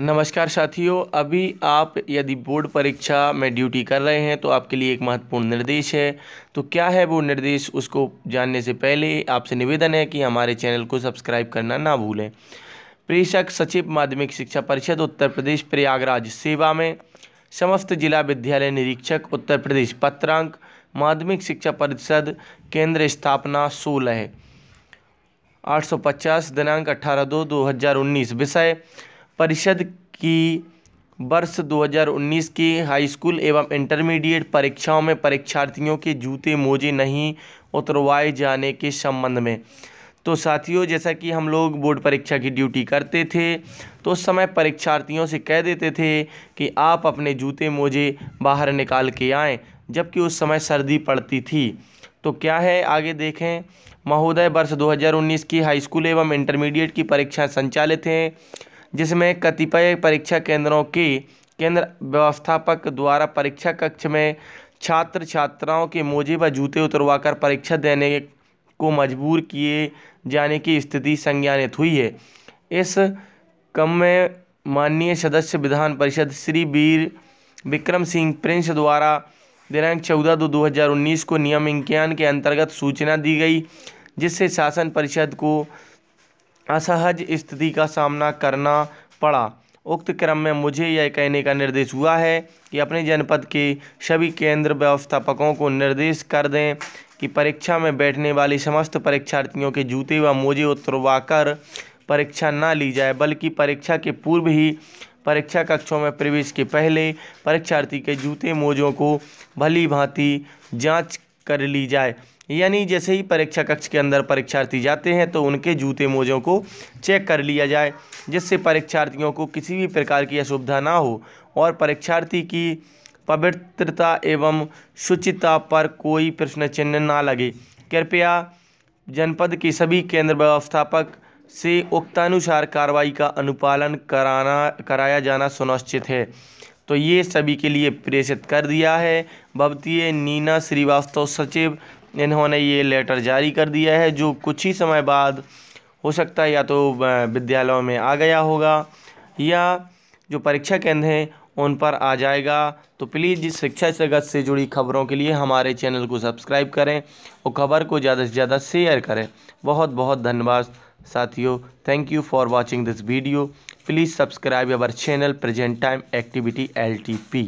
नमस्कार साथियों अभी आप यदि बोर्ड परीक्षा में ड्यूटी कर रहे हैं तो आपके लिए एक महत्वपूर्ण निर्देश है तो क्या है वो निर्देश उसको जानने से पहले आपसे निवेदन है कि हमारे चैनल को सब्सक्राइब करना ना भूलें प्रेषक सचिव माध्यमिक शिक्षा परिषद उत्तर प्रदेश प्रयागराज सेवा में समस्त जिला विद्यालय निरीक्षक उत्तर प्रदेश पत्रांक माध्यमिक शिक्षा परिषद केंद्र स्थापना सोलह आठ सौ पचास दिनांक अठारह दो दो हज़ार उन्नीस विषय परिषद की वर्ष 2019 की हाईस्कूल एवं इंटरमीडिएट परीक्षाओं में परीक्षार्थियों के जूते मोजे नहीं उतरवाए जाने के संबंध में तो साथियों जैसा कि हम लोग बोर्ड परीक्षा की ड्यूटी करते थे तो उस समय परीक्षार्थियों से कह देते थे कि आप अपने जूते मोजे बाहर निकाल के आएँ जबकि उस समय सर्दी पड़ती थी तो क्या है आगे देखें महोदय वर्ष 2019 की हाई स्कूल एवं इंटरमीडिएट की परीक्षाएं संचालित हैं जिसमें कतिपय परीक्षा केंद्रों की केंद्र व्यवस्थापक द्वारा परीक्षा कक्ष में छात्र छात्राओं के मोजे व जूते उतरवाकर परीक्षा देने को मजबूर किए जाने की स्थिति संज्ञानित हुई है इस क्रम में माननीय सदस्य विधान परिषद श्री वीर विक्रम सिंह प्रिंस द्वारा दिनांक चौदह दो दो हज़ार उन्नीस को नियम इंक्यान के अंतर्गत सूचना दी गई जिससे शासन परिषद को असहज स्थिति का सामना करना पड़ा उक्त क्रम में मुझे यह कहने का निर्देश हुआ है कि अपने जनपद के सभी केंद्र व्यवस्थापकों को निर्देश कर दें कि परीक्षा में बैठने वाले समस्त परीक्षार्थियों के जूते व मोजे उतरवाकर परीक्षा ना ली जाए बल्कि परीक्षा के पूर्व ही परीक्षा कक्षों में प्रवेश के पहले परीक्षार्थी के जूते मोजों को भली भांति जाँच कर ली जाए यानी जैसे ही परीक्षा कक्ष के अंदर परीक्षार्थी जाते हैं तो उनके जूते मोज़ों को चेक कर लिया जाए जिससे परीक्षार्थियों को किसी भी प्रकार की असुविधा ना हो और परीक्षार्थी की पवित्रता एवं शुचिता पर कोई प्रश्न चिन्ह ना लगे कृपया जनपद के सभी केंद्र व्यवस्थापक से उक्तानुसार कार्रवाई का अनुपालन कराना कराया जाना सुनिश्चित है तो ये सभी के लिए प्रेषित कर दिया है भवतीय नीना श्रीवास्तव सचिव इन्होंने ये लेटर जारी कर दिया है जो कुछ ही समय बाद हो सकता है या तो विद्यालयों में आ गया होगा या जो परीक्षा केंद्र हैं उन पर आ जाएगा तो प्लीज़ जिस शिक्षा जगत से जुड़ी खबरों के लिए हमारे चैनल को सब्सक्राइब करें और खबर को ज़्यादा से ज़्यादा शेयर करें बहुत बहुत धन्यवाद साथियों thank you for watching this video please subscribe our channel present time activity L